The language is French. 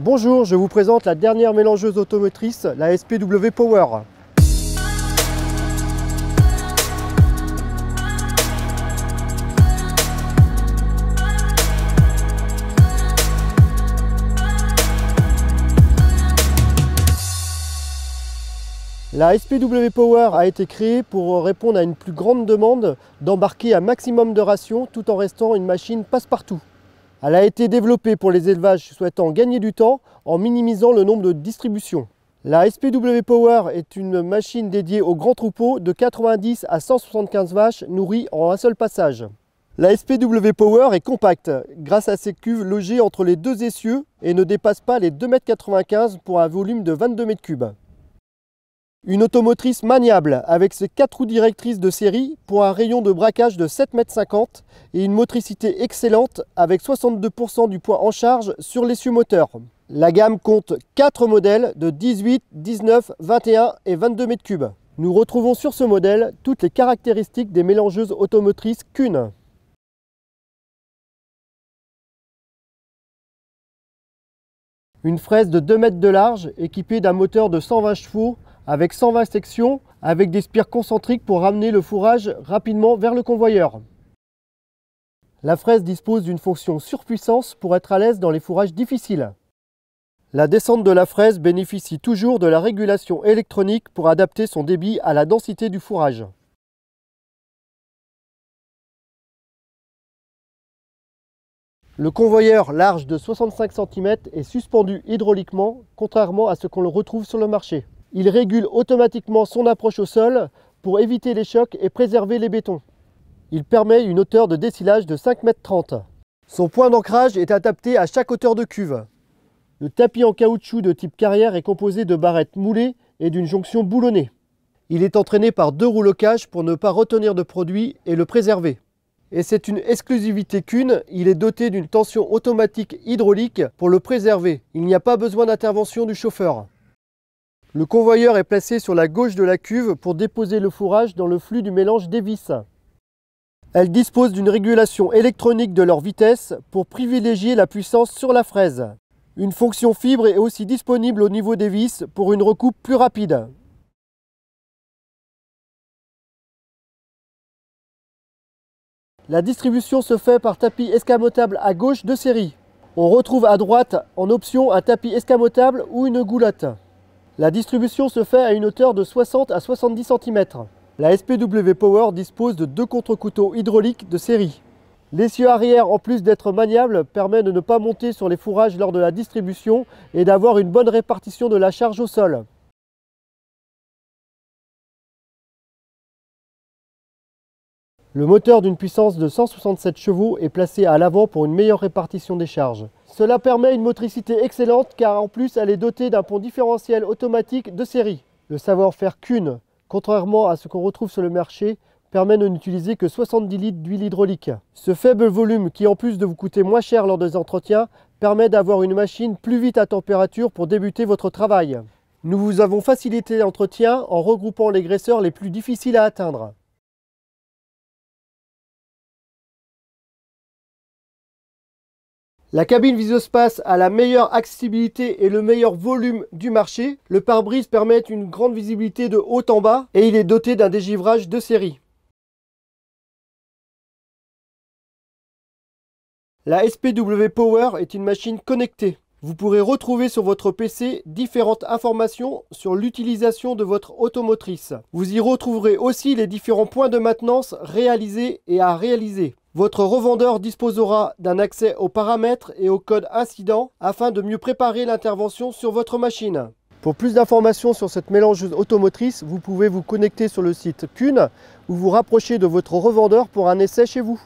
Bonjour, je vous présente la dernière mélangeuse automotrice, la SPW Power. La SPW Power a été créée pour répondre à une plus grande demande d'embarquer un maximum de rations tout en restant une machine passe-partout. Elle a été développée pour les élevages souhaitant gagner du temps en minimisant le nombre de distributions. La SPW Power est une machine dédiée aux grands troupeaux de 90 à 175 vaches nourries en un seul passage. La SPW Power est compacte grâce à ses cuves logées entre les deux essieux et ne dépasse pas les 2,95 m pour un volume de 22 m3. Une automotrice maniable avec ses 4 roues directrices de série pour un rayon de braquage de 7,50 m et une motricité excellente avec 62% du poids en charge sur l'essieu moteur. La gamme compte 4 modèles de 18, 19, 21 et 22 m3. Nous retrouvons sur ce modèle toutes les caractéristiques des mélangeuses automotrices cune. Une fraise de 2 mètres de large équipée d'un moteur de 120 chevaux avec 120 sections, avec des spires concentriques pour ramener le fourrage rapidement vers le convoyeur. La fraise dispose d'une fonction surpuissance pour être à l'aise dans les fourrages difficiles. La descente de la fraise bénéficie toujours de la régulation électronique pour adapter son débit à la densité du fourrage. Le convoyeur large de 65 cm est suspendu hydrauliquement, contrairement à ce qu'on le retrouve sur le marché il régule automatiquement son approche au sol pour éviter les chocs et préserver les bétons. Il permet une hauteur de décilage de 5,30 m. Son point d'ancrage est adapté à chaque hauteur de cuve. Le tapis en caoutchouc de type carrière est composé de barrettes moulées et d'une jonction boulonnée. Il est entraîné par deux rouleaux pour ne pas retenir de produit et le préserver. Et c'est une exclusivité qu'une, il est doté d'une tension automatique hydraulique pour le préserver. Il n'y a pas besoin d'intervention du chauffeur. Le convoyeur est placé sur la gauche de la cuve pour déposer le fourrage dans le flux du mélange des vis. Elles disposent d'une régulation électronique de leur vitesse pour privilégier la puissance sur la fraise. Une fonction fibre est aussi disponible au niveau des vis pour une recoupe plus rapide. La distribution se fait par tapis escamotable à gauche de série. On retrouve à droite en option un tapis escamotable ou une goulotte. La distribution se fait à une hauteur de 60 à 70 cm. La SPW Power dispose de deux contre-couteaux hydrauliques de série. L'essieu arrière, en plus d'être maniable, permet de ne pas monter sur les fourrages lors de la distribution et d'avoir une bonne répartition de la charge au sol. Le moteur d'une puissance de 167 chevaux est placé à l'avant pour une meilleure répartition des charges. Cela permet une motricité excellente car en plus elle est dotée d'un pont différentiel automatique de série. Le savoir-faire qu'une contrairement à ce qu'on retrouve sur le marché, permet de n'utiliser que 70 litres d'huile hydraulique. Ce faible volume qui en plus de vous coûter moins cher lors des entretiens permet d'avoir une machine plus vite à température pour débuter votre travail. Nous vous avons facilité l'entretien en regroupant les graisseurs les plus difficiles à atteindre. La cabine Visospace a la meilleure accessibilité et le meilleur volume du marché. Le pare-brise permet une grande visibilité de haut en bas et il est doté d'un dégivrage de série. La SPW Power est une machine connectée. Vous pourrez retrouver sur votre PC différentes informations sur l'utilisation de votre automotrice. Vous y retrouverez aussi les différents points de maintenance réalisés et à réaliser. Votre revendeur disposera d'un accès aux paramètres et au code incident afin de mieux préparer l'intervention sur votre machine. Pour plus d'informations sur cette mélangeuse automotrice, vous pouvez vous connecter sur le site CUNE ou vous rapprocher de votre revendeur pour un essai chez vous.